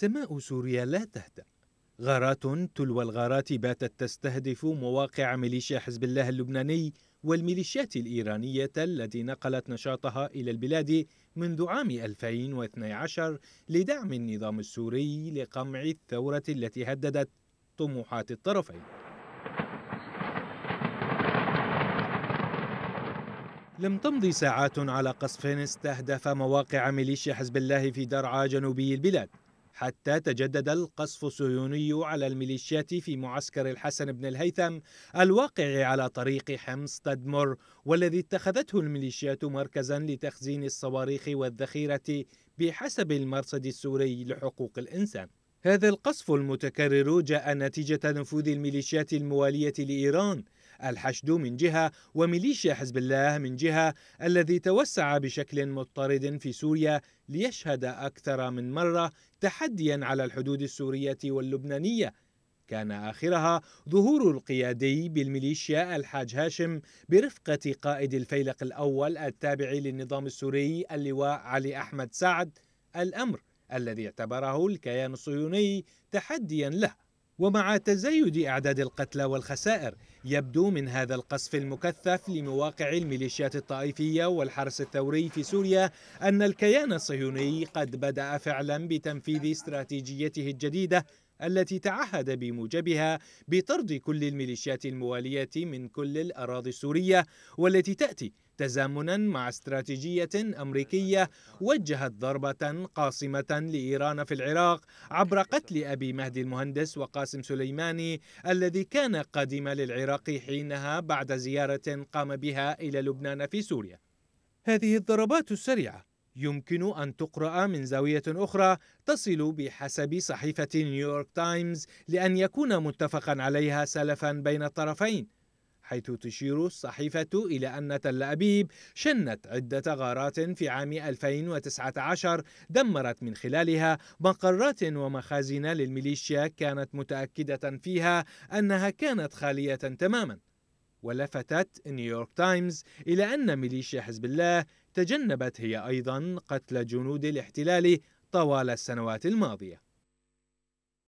سماء سوريا لا تهدأ غارات تلو الغارات باتت تستهدف مواقع ميليشيا حزب الله اللبناني والميليشيات الإيرانية التي نقلت نشاطها إلى البلاد منذ عام 2012 لدعم النظام السوري لقمع الثورة التي هددت طموحات الطرفين لم تمضي ساعات على قصف استهدف مواقع ميليشيا حزب الله في درعا جنوبي البلاد حتى تجدد القصف الصهيوني على الميليشيات في معسكر الحسن بن الهيثم الواقع على طريق حمص تدمر والذي اتخذته الميليشيات مركزا لتخزين الصواريخ والذخيرة بحسب المرصد السوري لحقوق الإنسان هذا القصف المتكرر جاء نتيجة نفوذ الميليشيات الموالية لإيران الحشد من جهة وميليشيا حزب الله من جهة الذي توسع بشكل مضطرد في سوريا ليشهد أكثر من مرة تحديا على الحدود السورية واللبنانية كان آخرها ظهور القيادي بالميليشيا الحاج هاشم برفقة قائد الفيلق الأول التابع للنظام السوري اللواء علي أحمد سعد الأمر الذي اعتبره الكيان الصهيوني تحديا له ومع تزايد أعداد القتلى والخسائر يبدو من هذا القصف المكثف لمواقع الميليشيات الطائفية والحرس الثوري في سوريا أن الكيان الصهيوني قد بدأ فعلا بتنفيذ استراتيجيته الجديدة التي تعهد بموجبها بطرد كل الميليشيات الموالية من كل الأراضي السورية والتي تأتي تزامنا مع استراتيجية أمريكية وجهت ضربة قاصمة لإيران في العراق عبر قتل أبي مهدي المهندس وقاسم سليماني الذي كان قادما للعراق حينها بعد زيارة قام بها إلى لبنان في سوريا هذه الضربات السريعة يمكن أن تقرأ من زاوية أخرى تصل بحسب صحيفة نيويورك تايمز لأن يكون متفقا عليها سلفا بين الطرفين حيث تشير الصحيفة إلى أن تل أبيب شنت عدة غارات في عام 2019 دمرت من خلالها مقرات ومخازن للميليشيا كانت متأكدة فيها أنها كانت خالية تماماً ولفتت نيويورك تايمز إلى أن ميليشيا حزب الله تجنبت هي أيضا قتل جنود الاحتلال طوال السنوات الماضية